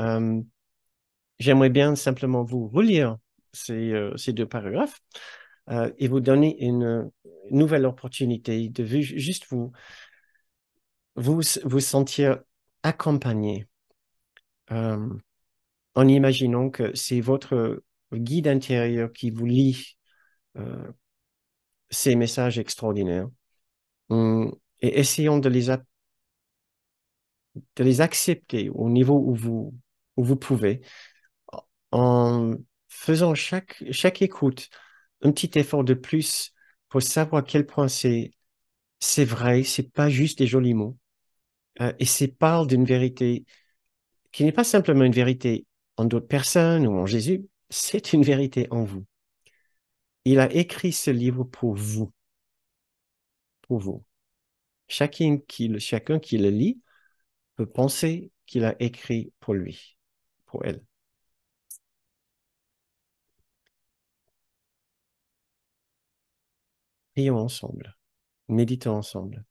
Euh, j'aimerais bien simplement vous relire ces, euh, deux paragraphes euh, et vous donner une, nouvelle opportunité de juste vous, vous, vous sentir accompagné en imaginant que c'est votre guide intérieur qui vous lit ces messages extraordinaires hum, et essayons de les, de les accepter au niveau où vous, vous pouvez, en faisant chaque, écoute un petit effort de plus pour savoir à quel point c'est, c'est vrai, c'est pas juste des jolis mots. Euh, et c'est parle d'une vérité qui n'est pas simplement une vérité en d'autres personnes ou en Jésus, c'est une vérité en vous. Il a écrit ce livre pour vous. Pour vous. Chacun qui, chacun qui le lit peut penser qu'il a écrit pour lui pour elle. Prions ensemble, méditons ensemble.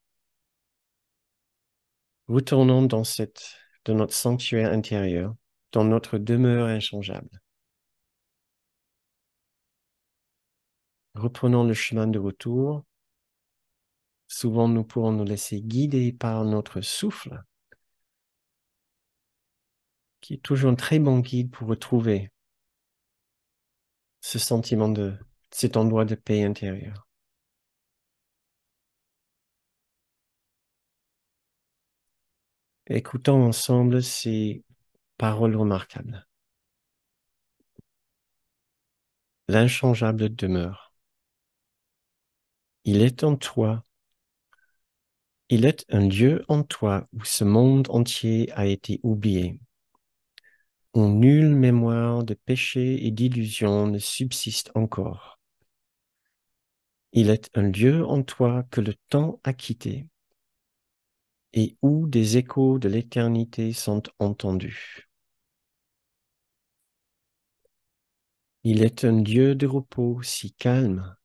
Retournons dans cette, de notre sanctuaire intérieur, dans notre demeure inchangeable. Reprenons le chemin de retour. Souvent, nous pourrons nous laisser guider par notre souffle qui est toujours un très bon guide pour retrouver ce sentiment de cet endroit de paix intérieure. Écoutons ensemble ces paroles remarquables. L'inchangeable demeure. Il est en toi. Il est un lieu en toi où ce monde entier a été oublié, où nulle mémoire de péché et d'illusion ne subsiste encore. Il est un lieu en toi que le temps a quitté et où des échos de l'éternité sont entendus. Il est un lieu de repos si calme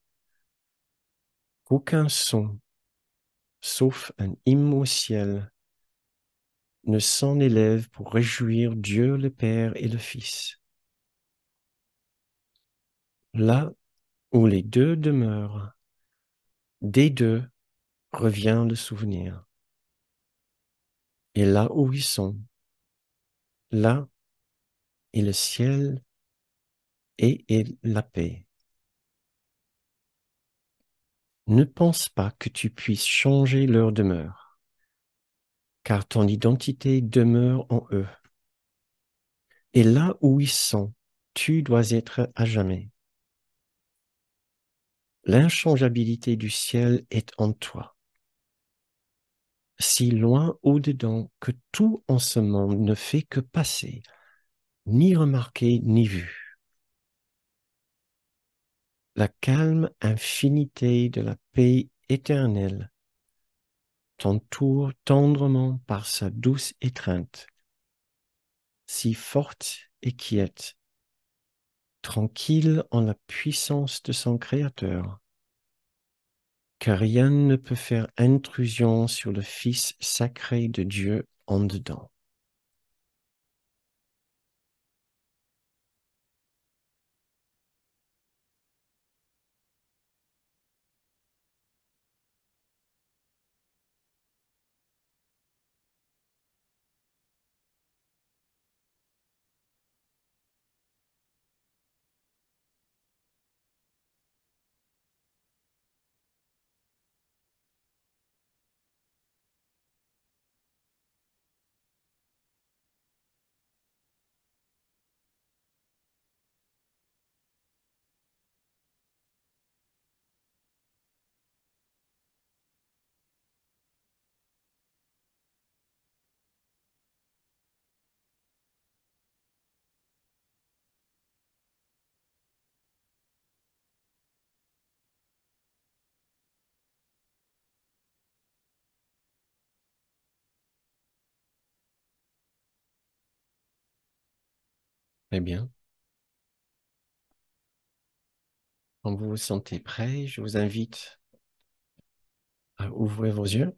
qu'aucun son, sauf un immo ciel, ne s'en élève pour réjouir Dieu le Père et le Fils. Là où les deux demeurent, des deux revient le souvenir. Et là où ils sont, là est le ciel et est la paix. Ne pense pas que tu puisses changer leur demeure car ton identité demeure en eux. Et là où ils sont, tu dois être à jamais. L'inchangeabilité du ciel est en toi si loin au-dedans que tout en ce monde ne fait que passer, ni remarquer, ni vu. La calme infinité de la paix éternelle Entoure tendrement par sa douce étreinte, si forte et quiète, tranquille en la puissance de son Créateur, car rien ne peut faire intrusion sur le Fils sacré de Dieu en dedans. Eh bien. Quand vous vous sentez prêt, je vous invite à ouvrir vos yeux.